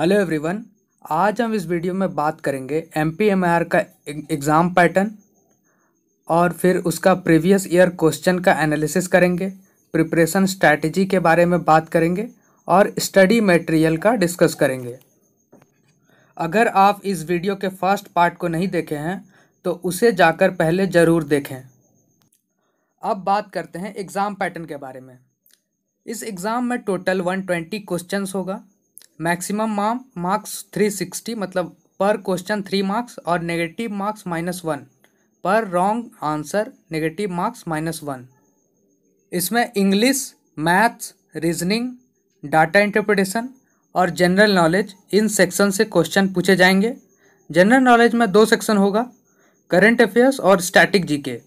hello everyone आज हम इस वीडियो में बात करेंगे एम पी का एग्ज़ाम e-, पैटर्न और फिर उसका प्रीवियस ईयर क्वेश्चन का एनालिसिस करेंगे प्रिपरेशन स्ट्रैटेजी के बारे में बात करेंगे और स्टडी मटेरियल का डिस्कस करेंगे अगर आप इस वीडियो के फर्स्ट पार्ट को नहीं देखे हैं तो उसे जाकर पहले ज़रूर देखें अब बात करते हैं एग्ज़ाम पैटर्न के बारे में इस एग्ज़ाम में टोटल 120 क्वेश्चंस होगा मैक्सिमम मार्क्स थ्री सिक्सटी मतलब पर क्वेश्चन थ्री मार्क्स और negative marks minus one per wrong answer negative marks minus one इसमें English maths reasoning data interpretation और जनरल नॉलेज इन सेक्शन से क्वेश्चन पूछे जाएंगे जनरल नॉलेज में दो सेक्शन होगा करंट अफेयर्स और स्टैटिक जीके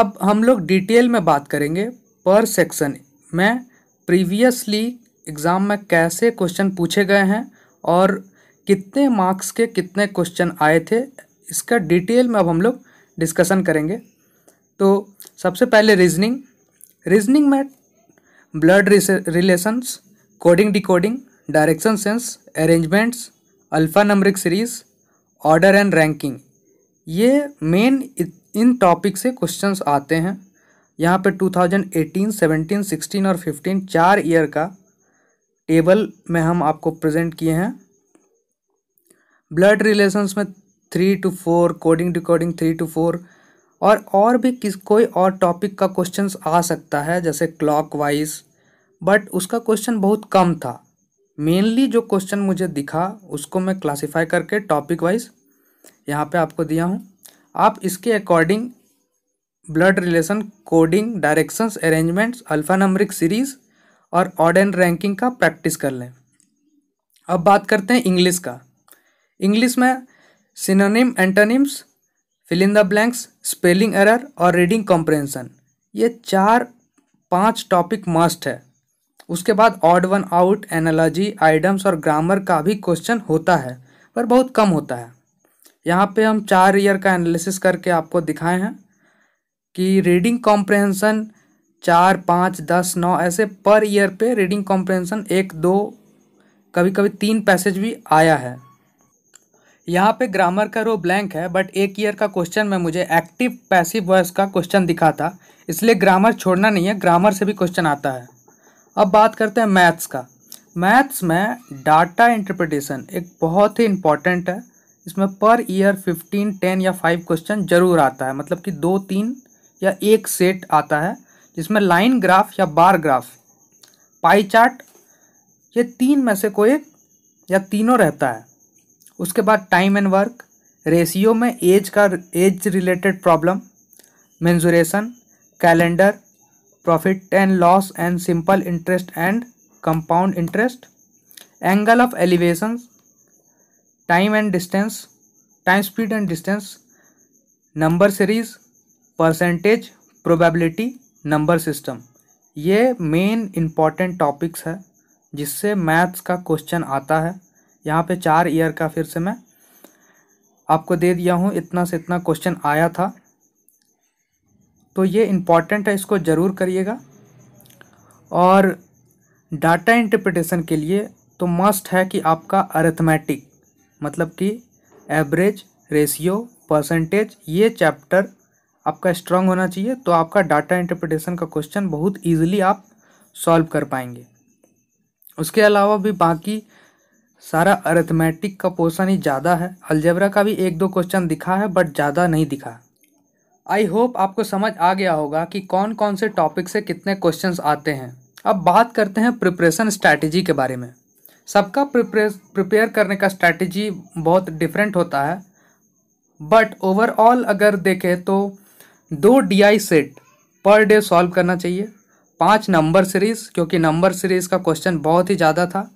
अब हम लोग डिटेल में बात करेंगे पर सेक्शन में प्रीवियसली एग्ज़ाम में कैसे क्वेश्चन पूछे गए हैं और कितने मार्क्स के कितने क्वेश्चन आए थे इसका डिटेल में अब हम लोग डिस्कशन करेंगे तो सबसे पहले रीजनिंग रीजनिंग में blood relations coding decoding direction sense arrangements alphanumeric series order and ranking ये मेन इन टॉपिक से क्वेश्चंस आते हैं यहाँ पे 2018, 17, 16 और 15 चार ईयर का टेबल में हम आपको प्रेजेंट किए हैं ब्लड रिलेशंस में three two four coding decoding three two four और और भी किस कोई और टॉपिक का क्वेश्चन आ सकता है जैसे क्लॉक वाइज बट उसका क्वेश्चन बहुत कम था मेनली जो क्वेश्चन मुझे दिखा उसको मैं क्लासिफाई करके टॉपिक वाइज यहाँ पे आपको दिया हूँ आप इसके according blood relation coding directions arrangements alphanumeric series और ऑड एंड रैंकिंग का प्रैक्टिस कर लें अब बात करते हैं इंग्लिश का इंग्लिश में synonym antonyms fill in the blanks spelling error और रीडिंग कॉम्प्रेंसन ये चार पांच टॉपिक मस्ट है उसके बाद odd one out analogy idioms और ग्रामर का भी क्वेश्चन होता है पर बहुत कम होता है यहाँ पे हम चार ईयर का एनालिसिस करके आपको दिखाए हैं कि रीडिंग कॉम्प्रहेंसन चार पाँच दस नौ ऐसे पर ईयर पे रीडिंग कॉम्प्रेंसन एक दो कभी कभी तीन पैसेज भी आया है यहाँ पे ग्रामर का रो ब्लैंक है बट एक ईयर का क्वेश्चन में मुझे एक्टिव पैसिव वॉइस का क्वेश्चन दिखा था इसलिए ग्रामर छोड़ना नहीं है ग्रामर से भी क्वेश्चन आता है अब बात करते हैं मैथ्स का मैथ्स में डाटा इंटरप्रिटेशन एक बहुत ही इम्पॉर्टेंट है इसमें पर ईयर फिफ्टीन टेन या फाइव क्वेश्चन ज़रूर आता है मतलब कि दो तीन या एक सेट आता है जिसमें लाइन ग्राफ या बार ग्राफ पाई चार्ट ये तीन में से कोई एक या तीनों रहता है उसके बाद टाइम एंड वर्क रेशियो में एज का age related problem mensuration calendar profit and loss and simple interest and compound interest angle of elevation time and distance time speed and distance number series percentage probability number system ये main important topics है जिससे maths का question आता है यहाँ पे चार year का फिर से मैं आपको दे दिया हूँ इतना से इतना क्वेश्चन आया था तो ये इम्पॉर्टेंट है इसको ज़रूर करिएगा और डाटा इंटरप्रिटेशन के लिए तो मस्ट है कि आपका अरिथमेटिक मतलब कि एवरेज रेशियो परसेंटेज ये चैप्टर आपका स्ट्रांग होना चाहिए तो आपका डाटा इंटरप्रिटेशन का क्वेश्चन बहुत ईजिली आप सॉल्व कर पाएंगे उसके अलावा भी बाकी सारा अरेथमेटिक का पोर्सन ही ज़्यादा है अलजेबरा का भी एक दो क्वेश्चन दिखा है बट ज़्यादा नहीं दिखा आई होप आपको समझ आ गया होगा कि कौन कौन से टॉपिक से कितने क्वेश्चंस आते हैं अब बात करते हैं प्रिपरेशन स्ट्रैटेजी के बारे में सबका प्रिपेयर करने का स्ट्रैटेजी बहुत डिफरेंट होता है बट ओवरऑल अगर देखें तो दो DI set per day solve करना चाहिए पांच नंबर सीरीज क्योंकि नंबर सीरीज का क्वेश्चन बहुत ही ज़्यादा था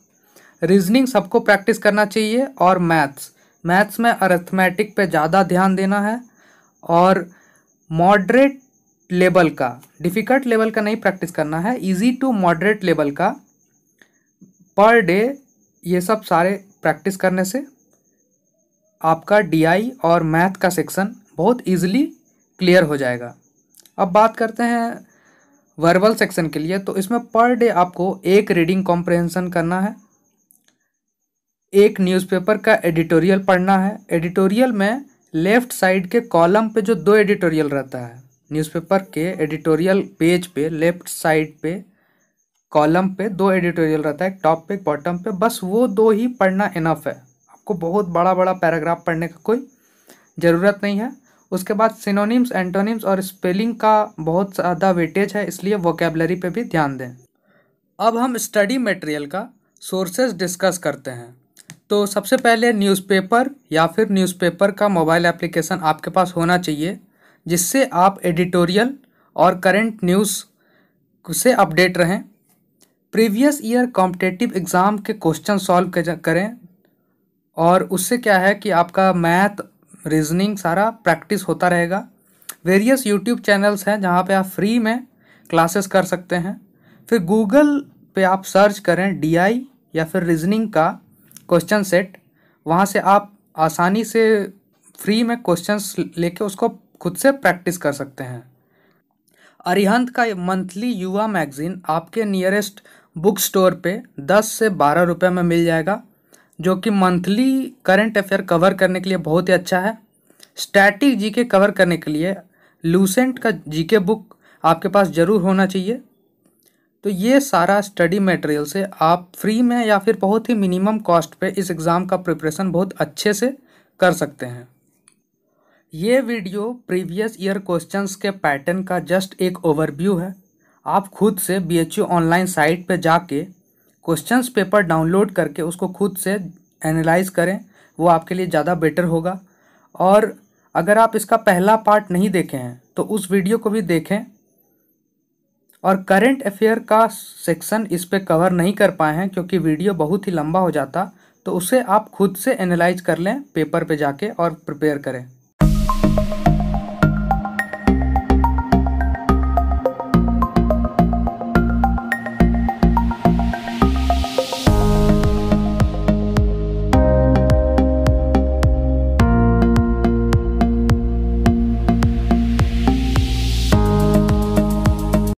रीजनिंग सबको प्रैक्टिस करना चाहिए और मैथ्स मैथ्स में अरेथमेटिक पे ज़्यादा ध्यान देना है और मॉडरेट लेवल का डिफ़िकल्ट लेवल का नहीं प्रैक्टिस करना है इजी टू मॉडरेट लेवल का पर डे ये सब सारे प्रैक्टिस करने से आपका डीआई और मैथ का सेक्शन बहुत इजीली क्लियर हो जाएगा अब बात करते हैं वर्बल सेक्शन के लिए तो इसमें पर डे आपको एक रीडिंग कॉम्प्रहेंसन करना है एक न्यूज़पेपर का एडिटोरियल पढ़ना है एडिटोरियल में लेफ्ट साइड के कॉलम पे जो दो एडिटोरियल रहता है न्यूज़पेपर के एडिटोरियल पेज पे लेफ्ट साइड पे कॉलम पे दो एडिटोरियल रहता है एक टॉप पे एक बॉटम पे बस वो दो ही पढ़ना इनफ है आपको बहुत बड़ा बड़ा पैराग्राफ पढ़ने का कोई ज़रूरत नहीं है उसके बाद सिनोनिम्स एंटोनिम्स और स्पेलिंग का बहुत ज़्यादा वेटेज है इसलिए वोकेबलरी पे भी ध्यान दें अब हम स्टडी मटेरियल का सोर्सेज डिस्कस करते हैं तो सबसे पहले न्यूज़पेपर या फिर न्यूज़पेपर का मोबाइल एप्लीकेशन आपके पास होना चाहिए जिससे आप एडिटोरियल और करंट न्यूज़ से अपडेट रहें प्रीवियस ईयर कॉम्पिटेटिव एग्ज़ाम के क्वेश्चन सॉल्व करें और उससे क्या है कि आपका मैथ रीजनिंग सारा प्रैक्टिस होता रहेगा वेरियस यूट्यूब चैनल्स हैं जहाँ पे आप फ्री में क्लासेस कर सकते हैं फिर गूगल पे आप सर्च करें डी या फिर रीजनिंग का क्वेश्चन सेट वहाँ से आप आसानी से फ्री में क्वेश्चंस लेके उसको खुद से प्रैक्टिस कर सकते हैं अरिहंत का मंथली युवा मैगज़ीन आपके नियरेस्ट बुक स्टोर पे 10 से 12 रुपए में मिल जाएगा जो कि मंथली करंट अफेयर कवर करने के लिए बहुत ही अच्छा है स्टैटिक जीके कवर करने के लिए लूसेंट का जीके बुक आपके पास ज़रूर होना चाहिए तो ये सारा स्टडी मटेरियल से आप फ्री में या फिर बहुत ही मिनिमम कॉस्ट पे इस एग्ज़ाम का प्रिपरेशन बहुत अच्छे से कर सकते हैं ये वीडियो प्रीवियस ईयर क्वेश्चंस के पैटर्न का जस्ट एक ओवरव्यू है आप खुद से बी ऑनलाइन साइट पर जाके क्वेश्चन पेपर डाउनलोड करके उसको खुद से एनालाइज करें वो आपके लिए ज़्यादा बेटर होगा और अगर आप इसका पहला पार्ट नहीं देखे हैं तो उस वीडियो को भी देखें और करंट अफेयर का सेक्शन इस पर कवर नहीं कर पाए हैं क्योंकि वीडियो बहुत ही लंबा हो जाता तो उसे आप खुद से एनालाइज कर लें पेपर पे जाके और प्रिपेयर करें